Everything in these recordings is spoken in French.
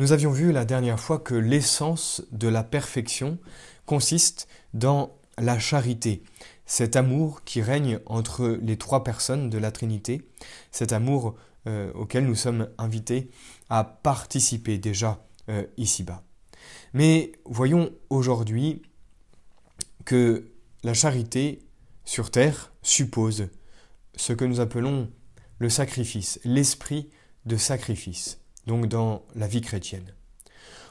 Nous avions vu la dernière fois que l'essence de la perfection consiste dans la charité, cet amour qui règne entre les trois personnes de la Trinité, cet amour euh, auquel nous sommes invités à participer déjà euh, ici-bas. Mais voyons aujourd'hui que la charité sur terre suppose ce que nous appelons le sacrifice, l'esprit de sacrifice donc dans la vie chrétienne.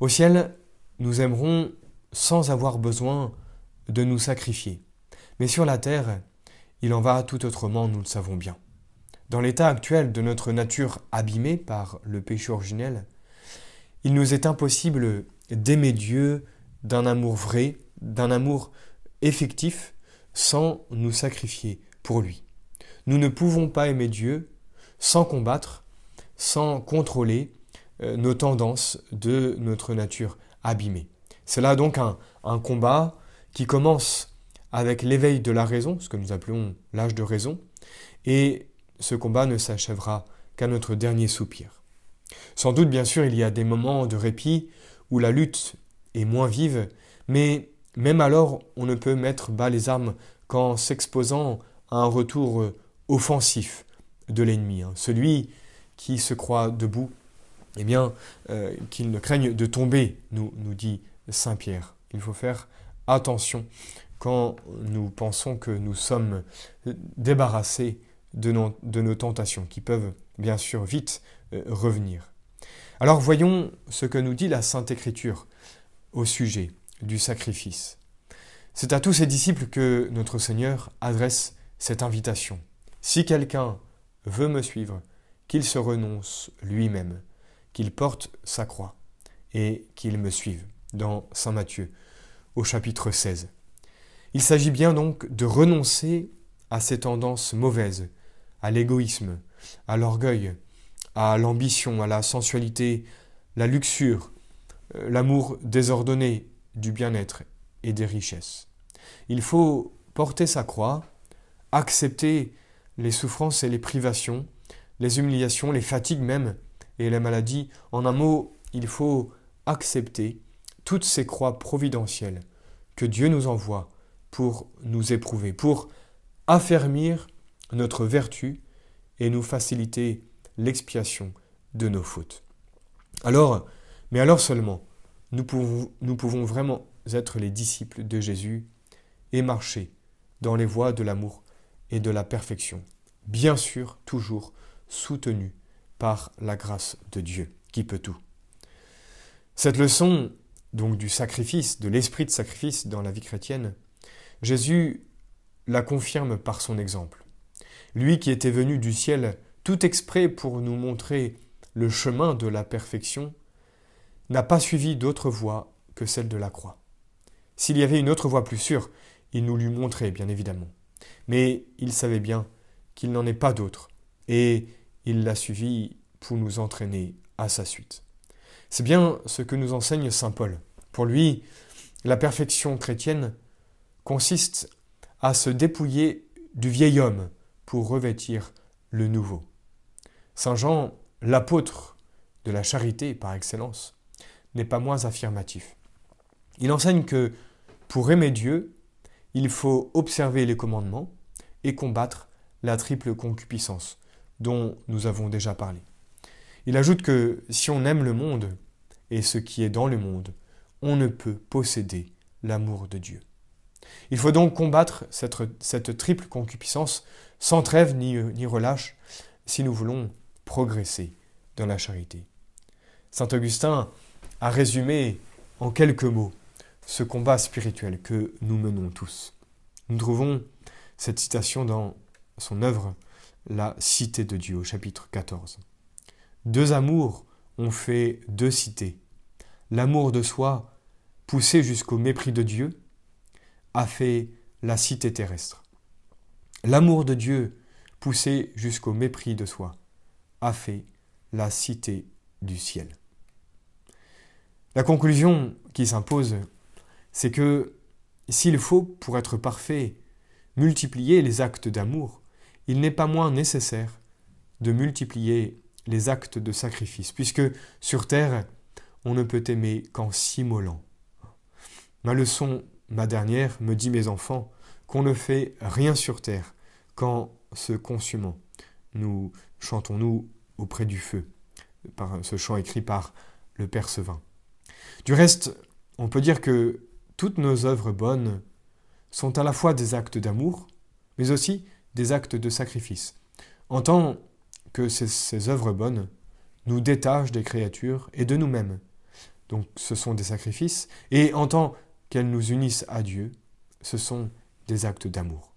Au ciel, nous aimerons sans avoir besoin de nous sacrifier. Mais sur la terre, il en va tout autrement, nous le savons bien. Dans l'état actuel de notre nature abîmée par le péché originel, il nous est impossible d'aimer Dieu d'un amour vrai, d'un amour effectif, sans nous sacrifier pour lui. Nous ne pouvons pas aimer Dieu sans combattre, sans contrôler euh, nos tendances de notre nature abîmée. C'est là donc un, combat qui commence avec l'éveil de la raison, ce que nous appelons l'âge de raison, et ce combat ne s'achèvera qu'à notre dernier soupir. Sans doute, bien sûr, il y a des moments de répit où la lutte est moins vive, mais même alors, on ne peut mettre bas les armes qu'en s'exposant à un retour offensif de l'ennemi, hein. celui qui se croient debout, eh bien, euh, qu'ils ne craignent de tomber, nous, nous dit Saint Pierre. Il faut faire attention quand nous pensons que nous sommes débarrassés de nos, tentations, qui peuvent bien sûr vite euh, revenir. Alors voyons ce que nous dit la Sainte Écriture au sujet du sacrifice. C'est à tous ses disciples que notre Seigneur adresse cette invitation. Si quelqu'un veut me suivre, qu'il se renonce lui-même, qu'il porte sa croix et qu'il me suive, dans Saint Matthieu, au chapitre 16. Il s'agit bien donc de renoncer à ces tendances mauvaises, à l'égoïsme, à l'orgueil, à l'ambition, à la sensualité, la luxure, euh, l'amour désordonné du bien-être et des richesses. Il faut porter sa croix, accepter les souffrances et les privations, les humiliations, les fatigues même, et les maladies. En un mot, il faut accepter toutes ces croix providentielles que Dieu nous envoie pour nous éprouver, pour affermir notre vertu et nous faciliter l'expiation de nos fautes. Alors, mais alors seulement, nous pouvons vraiment être les disciples de Jésus et marcher dans les voies de l'amour et de la perfection. Bien sûr, toujours soutenu par la grâce de Dieu qui peut tout. Cette leçon donc du sacrifice, de l'esprit de sacrifice dans la vie chrétienne, Jésus la confirme par son exemple. Lui qui était venu du ciel tout exprès pour nous montrer le chemin de la perfection, n'a pas suivi d'autre voie que celle de la croix. S'il y avait une autre voie plus sûre, il nous l'eût montrée, bien évidemment. Mais il savait bien qu'il n'en est pas d'autre et il l'a suivi pour nous entraîner à sa suite. C'est bien ce que nous enseigne Saint Paul. Pour lui, la perfection chrétienne consiste à se dépouiller du vieil homme pour revêtir le nouveau. Saint Jean, l'apôtre de la charité par excellence, n'est pas moins affirmatif. Il enseigne que pour aimer Dieu, il faut observer les commandements et combattre la triple concupiscence, dont nous avons déjà parlé. Il ajoute que si on aime le monde et ce qui est dans le monde, on ne peut posséder l'amour de Dieu. Il faut donc combattre cette, triple concupiscence sans trêve ni, ni relâche si nous voulons progresser dans la charité. Saint Augustin a résumé en quelques mots ce combat spirituel que nous menons tous. Nous trouvons cette citation dans son œuvre la cité de Dieu au chapitre 14. Deux amours ont fait deux cités. L'amour de soi, poussé jusqu'au mépris de Dieu, a fait la cité terrestre. L'amour de Dieu, poussé jusqu'au mépris de soi, a fait la cité du ciel. La conclusion qui s'impose, c'est que s'il faut, pour être parfait, multiplier les actes d'amour, il n'est pas moins nécessaire de multiplier les actes de sacrifice, puisque sur terre, on ne peut aimer qu'en s'immolant. Ma leçon, ma dernière, me dit, mes enfants, qu'on ne fait rien sur terre qu'en se consumant. Nous chantons-nous auprès du feu, par ce chant écrit par le Père Sevin. Du reste, on peut dire que toutes nos œuvres bonnes sont à la fois des actes d'amour, mais aussi des actes de sacrifice, en tant que ces, œuvres bonnes nous détachent des créatures et de nous-mêmes. Donc ce sont des sacrifices, et en tant qu'elles nous unissent à Dieu, ce sont des actes d'amour.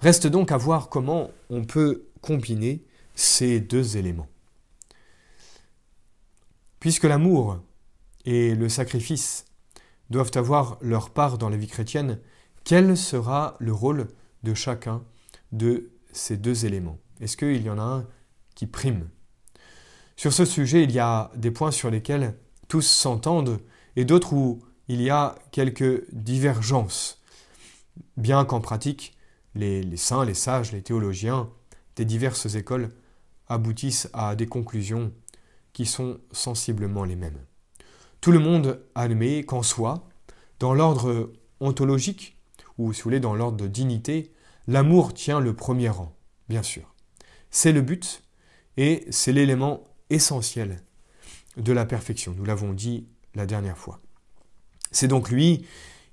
Reste donc à voir comment on peut combiner ces deux éléments. Puisque l'amour et le sacrifice doivent avoir leur part dans la vie chrétienne, quel sera le rôle de chacun de ces deux éléments Est-ce qu'il y en a un qui prime Sur ce sujet, il y a des points sur lesquels tous s'entendent et d'autres où il y a quelques divergences, bien qu'en pratique, les, saints, les sages, les théologiens des diverses écoles aboutissent à des conclusions qui sont sensiblement les mêmes. Tout le monde admet qu'en soi, dans l'ordre ontologique, ou si vous voulez, dans l'ordre de dignité, l'amour tient le premier rang, bien sûr. C'est le but et c'est l'élément essentiel de la perfection, nous l'avons dit la dernière fois. C'est donc lui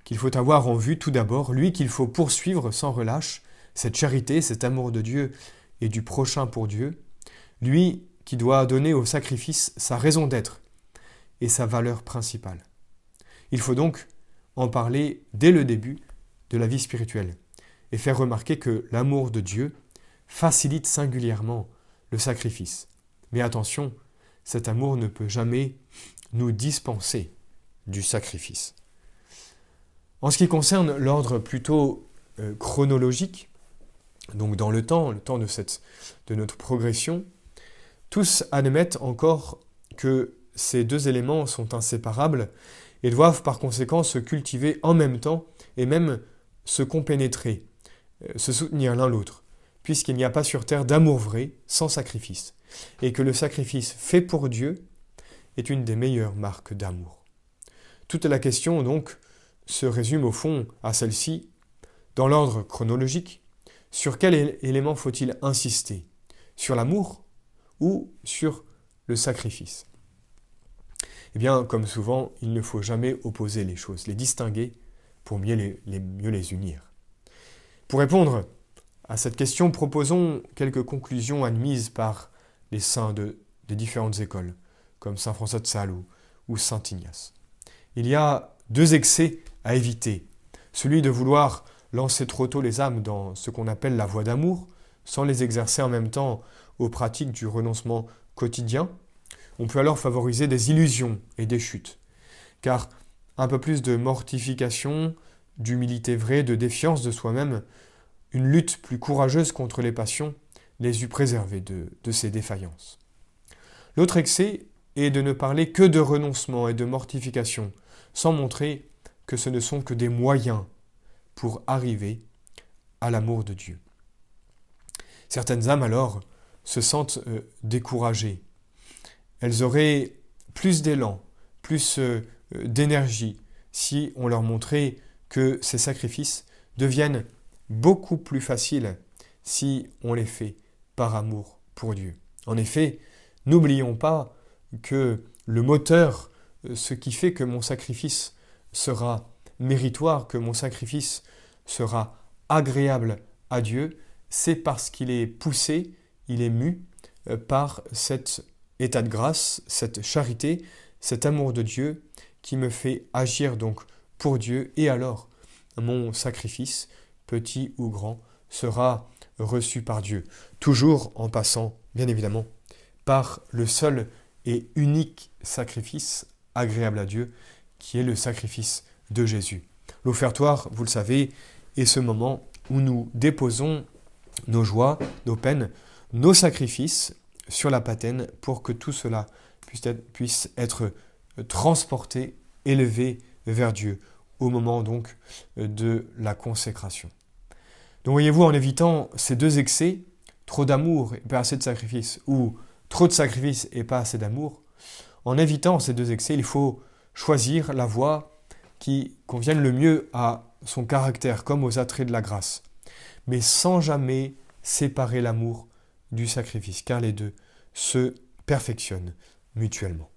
qu'il faut avoir en vue tout d'abord, lui qu'il faut poursuivre sans relâche, cette charité, cet amour de Dieu et du prochain pour Dieu, lui qui doit donner au sacrifice sa raison d'être et sa valeur principale. Il faut donc en parler dès le début de la vie spirituelle et faire remarquer que l'amour de Dieu facilite singulièrement le sacrifice. Mais attention, cet amour ne peut jamais nous dispenser du sacrifice. En ce qui concerne l'ordre plutôt euh, chronologique, donc dans le temps, le temps de, cette, de notre progression, tous admettent encore que ces deux éléments sont inséparables et doivent par conséquent se cultiver en même temps et même se compénétrer, euh, se soutenir l'un l'autre, puisqu'il n'y a pas sur terre d'amour vrai sans sacrifice, et que le sacrifice fait pour Dieu est une des meilleures marques d'amour. Toute la question, donc, se résume au fond à celle-ci, dans l'ordre chronologique, sur quel élément faut-il insister Sur l'amour ou sur le sacrifice Eh bien, comme souvent, il ne faut jamais opposer les choses, les distinguer pour mieux les, mieux les unir. Pour répondre à cette question, proposons quelques conclusions admises par les saints de, des différentes écoles, comme Saint François de Sales ou, ou Saint Ignace. Il y a deux excès à éviter. Celui de vouloir lancer trop tôt les âmes dans ce qu'on appelle la voie d'amour, sans les exercer en même temps aux pratiques du renoncement quotidien, on peut alors favoriser des illusions et des chutes. Car un peu plus de mortification, d'humilité vraie, de défiance de soi-même, une lutte plus courageuse contre les passions, les eût préservés de, ces défaillances. L'autre excès est de ne parler que de renoncement et de mortification, sans montrer que ce ne sont que des moyens pour arriver à l'amour de Dieu. Certaines âmes alors se sentent euh, découragées. Elles auraient plus d'élan, plus euh, euh, d'énergie si on leur montrait que ces sacrifices deviennent beaucoup plus faciles si on les fait par amour pour Dieu. En effet, n'oublions pas que le moteur, euh, ce qui fait que mon sacrifice sera méritoire, que mon sacrifice sera agréable à Dieu, c'est parce qu'il est poussé, il est mu euh, par cet état de grâce, cette charité, cet amour de Dieu qui me fait agir donc pour Dieu, et alors mon sacrifice, petit ou grand, sera reçu par Dieu, toujours en passant, bien évidemment, par le seul et unique sacrifice agréable à Dieu, qui est le sacrifice de Jésus. L'offertoire, vous le savez, est ce moment où nous déposons nos joies, nos peines, nos sacrifices sur la patène pour que tout cela puisse être, puisse être transporté, élevé vers Dieu au moment donc euh, de la consécration. Donc voyez-vous, en évitant ces deux excès, trop d'amour et pas assez de sacrifice, ou trop de sacrifice et pas assez d'amour, en évitant ces deux excès, il faut choisir la voie qui convienne le mieux à son caractère comme aux attraits de la grâce, mais sans jamais séparer l'amour du sacrifice, car les deux se perfectionnent mutuellement.